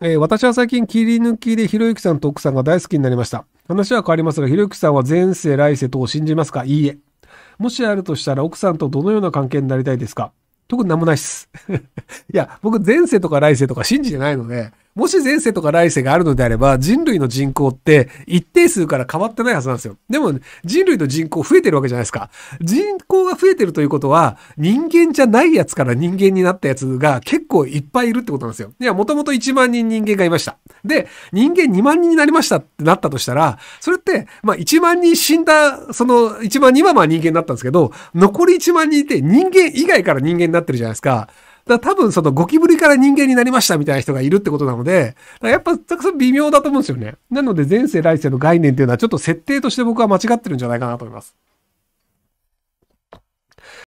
えー、私は最近切り抜きでひろゆきさんと奥さんが大好きになりました。話は変わりますが、ひろゆきさんは前世来世とを信じますかいいえ。もしあるとしたら奥さんとどのような関係になりたいですか特に何もないっす。いや、僕前世とか来世とか信じてないので、もし前世とか来世があるのであれば、人類の人口って一定数から変わってないはずなんですよ。でも、人類の人口増えてるわけじゃないですか。人口が増えてるということは、人間じゃないやつから人間になったやつが結構いっぱいいるってことなんですよ。いや、もともと1万人人間がいました。で、人間2万人になりましたってなったとしたら、それって、まあ1万人死んだ、その1万人はまあ人間になったんですけど、残り1万人って人間以外から人間になってるじゃないですか。だ多分そのゴキブリから人間になりましたみたいな人がいるってことなので、やっぱ微妙だと思うんですよね。なので前世来世の概念っていうのはちょっと設定として僕は間違ってるんじゃないかなと思います。